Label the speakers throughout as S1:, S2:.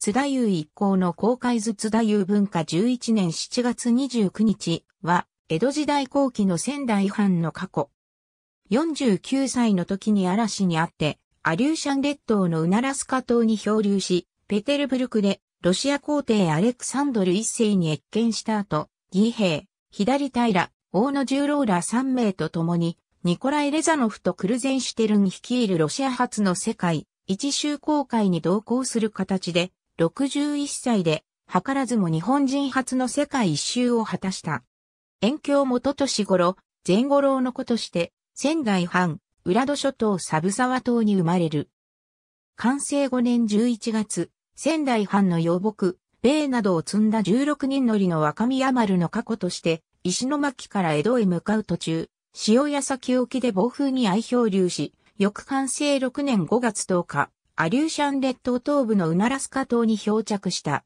S1: 津田湯一行の公開図津田湯文化11年7月29日は、江戸時代後期の仙台藩の過去。49歳の時に嵐にあって、アリューシャン列島のウナラスカ島に漂流し、ペテルブルクでロシア皇帝アレクサンドル一世に越見した後、義兵、左平、大野十郎ら3名と共に、ニコライ・レザノフとクルゼンシュテルン率いるロシア発の世界、一周公開に同行する形で、61歳で、図らずも日本人初の世界一周を果たした。遠京元年頃、前五郎の子として、仙台藩、浦戸諸島サブ沢島に生まれる。完成5年11月、仙台藩の養木、米などを積んだ16人乗りの若宮丸の過去として、石巻から江戸へ向かう途中、塩屋崎沖で暴風に相漂流し、翌完成6年5月10日、アリューシャン列島東部のウナラスカ島に漂着した。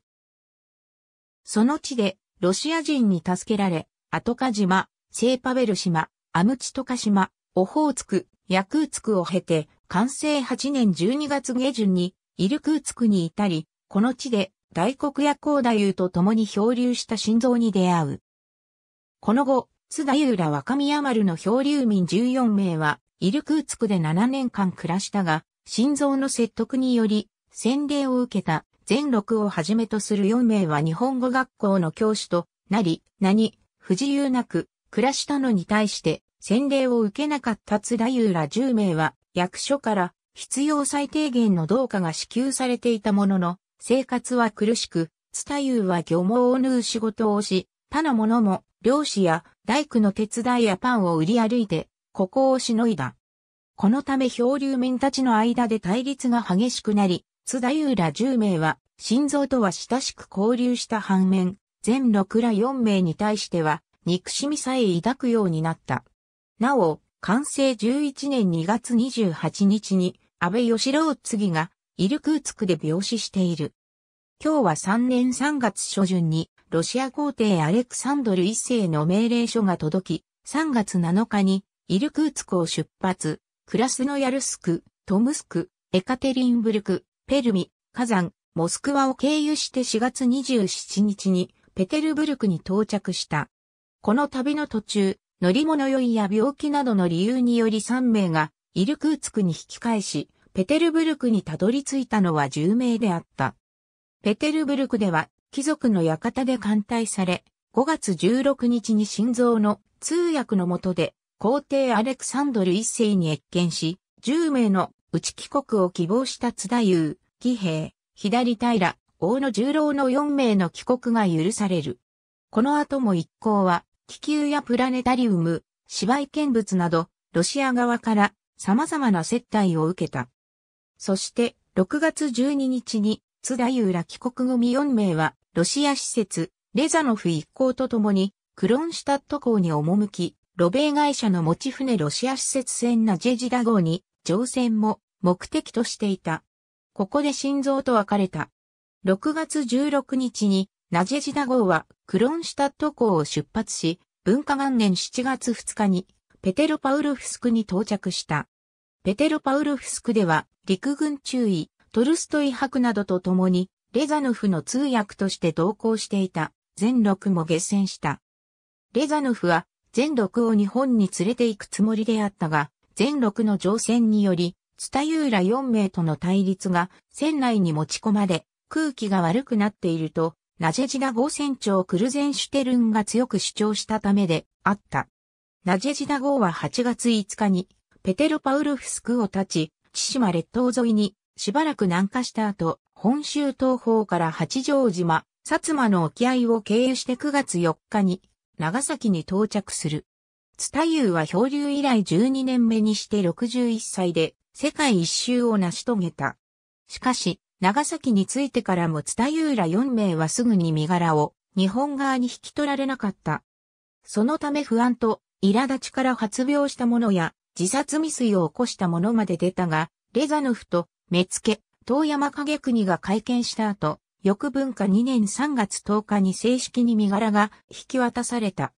S1: その地で、ロシア人に助けられ、アトカ島、セーパベル島、アムチトカ島、オホーツク、ヤクーツクを経て、完成8年12月下旬に、イルクーツクに至り、この地で、大黒や高太夫と共に漂流した心臓に出会う。この後、津田浦若宮丸の漂流民14名は、イルクーツクで7年間暮らしたが、心臓の説得により、洗礼を受けた全六をはじめとする4名は日本語学校の教師となり、何、不自由なく暮らしたのに対して、洗礼を受けなかった津田優ら10名は、役所から必要最低限の同かが支給されていたものの、生活は苦しく、津田優は漁網を縫う仕事をし、他の者も漁師や大工の手伝いやパンを売り歩いて、ここをしのいだ。このため漂流民たちの間で対立が激しくなり、津田優ら10名は、心臓とは親しく交流した反面、全6ら4名に対しては、憎しみさえ抱くようになった。なお、完成11年2月28日に、安倍義郎次が、イルクーツクで病死している。今日は3年3月初旬に、ロシア皇帝アレクサンドル一世の命令書が届き、3月7日に、イルクーツクを出発、クラスノヤルスク、トムスク、エカテリンブルク、ペルミ、火山、モスクワを経由して4月27日にペテルブルクに到着した。この旅の途中、乗り物酔いや病気などの理由により3名がイルクーツクに引き返し、ペテルブルクにたどり着いたのは10名であった。ペテルブルクでは貴族の館で艦隊され、5月16日に心臓の通訳のもとで皇帝アレクサンドル一世に謁見し、10名の内帰国を希望した津田優、義兵、左平、大野十郎の4名の帰国が許される。この後も一行は、気球やプラネタリウム、芝居見物など、ロシア側から様々な接待を受けた。そして、6月12日に、津田優ら帰国組4名は、ロシア施設、レザノフ一行と共に、クロンシュタット港に赴き、ロベイ会社の持ち船ロシア施設船ナジェジダ号に乗船も目的としていた。ここで心臓と別れた。6月16日にナジェジダ号はクロンシュタット港を出発し、文化元年7月2日にペテロパウルフスクに到着した。ペテロパウルフスクでは陸軍中尉、トルストイ博などと共にレザノフの通訳として同行していた全6も下船した。レザノフは全六を日本に連れて行くつもりであったが、全六の乗船により、津田ラ4名との対立が船内に持ち込まれ、空気が悪くなっていると、ナジェジダ号船長クルゼンシュテルンが強く主張したためであった。ナジェジダ号は8月5日に、ペテロパウルフスクを立ち、千島列島沿いにしばらく南下した後、本州東方から八丈島、薩摩の沖合を経由して9月4日に長崎に到着する。津田優は漂流以来12年目にして61歳で世界一周を成し遂げた。しかし、長崎に着いてからも津田優ら4名はすぐに身柄を日本側に引き取られなかった。そのため不安と苛立ちから発病した者や自殺未遂を起こした者まで出たが、レザノフと目付、遠山影国が会見した後、翌文化2年3月10日に正式に身柄が引き渡された。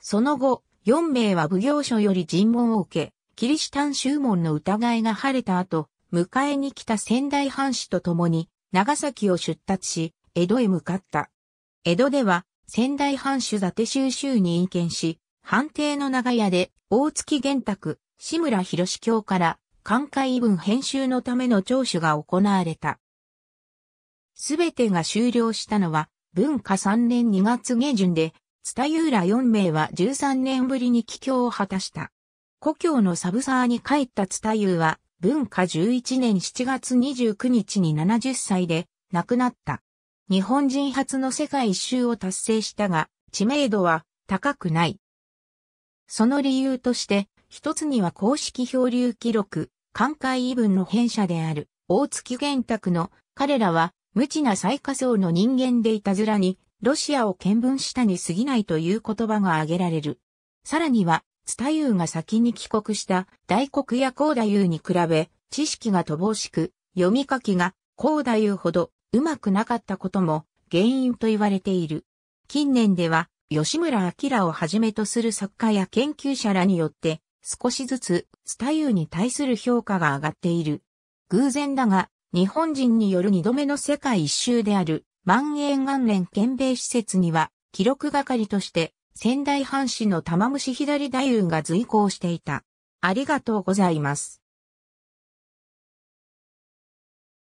S1: その後、4名は奉行所より尋問を受け、キリシタン宗門の疑いが晴れた後、迎えに来た仙台藩士と共に、長崎を出立し、江戸へ向かった。江戸では、仙台藩主伊達修州に隠見し、藩邸の長屋で、大月玄卓、志村博教から、解異文編集のための聴取が行われた。すべてが終了したのは、文化3年2月下旬で、津田優ー4名は13年ぶりに帰郷を果たした。故郷のサブサーに帰った津田優は、文化11年7月29日に70歳で亡くなった。日本人初の世界一周を達成したが、知名度は高くない。その理由として、一つには公式漂流記録、寛解異文の編者である、大月玄卓の、彼らは無知な最下層の人間でいたずらに、ロシアを見聞したに過ぎないという言葉が挙げられる。さらには、ツタユーが先に帰国した大黒や高太夫に比べ、知識が乏しく、読み書きがダユーほどうまくなかったことも原因と言われている。近年では、吉村明をはじめとする作家や研究者らによって、少しずつ、ツタユーに対する評価が上がっている。偶然だが、日本人による2度目の世界一周である、万円元連県米施設には、記録係として、仙台藩士の玉虫左太夫が随行していた。ありがとうございます。